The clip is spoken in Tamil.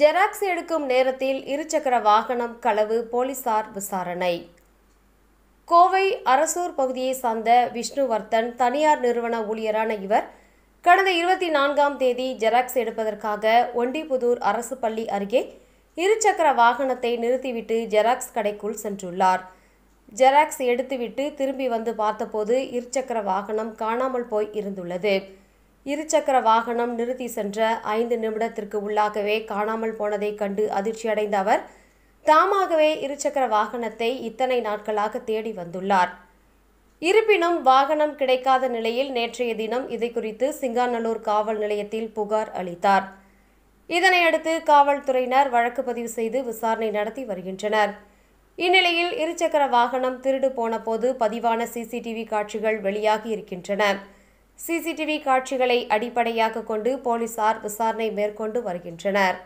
ஜெராக்ஸ் எடுக்கும் நேரத்தில் இருசக்கர வாகனம் களவு போலீசார் விசாரணை கோவை அரசூர் பகுதியை சார்ந்த விஷ்ணுவர்தன் தனியார் நிறுவன ஊழியரான இவர் கடந்த இருபத்தி நான்காம் தேதி ஜெராக்ஸ் எடுப்பதற்காக ஒண்டிபுதூர் அரசு பள்ளி அருகே இருசக்கர வாகனத்தை நிறுத்திவிட்டு ஜெராக்ஸ் கடைக்குள் சென்றுள்ளார் ஜெராக்ஸ் எடுத்துவிட்டு திரும்பி வந்து பார்த்தபோது இருசக்கர வாகனம் காணாமல் போய் இருந்துள்ளது இருசக்கர வாகனம் நிறுத்தி சென்ற ஐந்து நிமிடத்திற்கு உள்ளாகவே காணாமல் போனதை கண்டு அதிர்ச்சியடைந்த அவர் தாமாகவே இருசக்கர வாகனத்தை இத்தனை நாட்களாக தேடி வந்துள்ளார் இருப்பினும் வாகனம் கிடைக்காத நிலையில் நேற்றைய தினம் இதை குறித்து சிங்காநல்லூர் காவல் நிலையத்தில் புகார் அளித்தார் இதனையடுத்து காவல்துறையினர் வழக்கு பதிவு செய்து விசாரணை நடத்தி வருகின்றனர் இந்நிலையில் இருசக்கர வாகனம் திருடு போனபோது பதிவான சிசிடிவி காட்சிகள் வெளியாகி இருக்கின்றன சிசிடிவி காட்சிகளை அடிப்படையாக கொண்டு போலீசார் விசாரணை மேற்கொண்டு வருகின்றனர்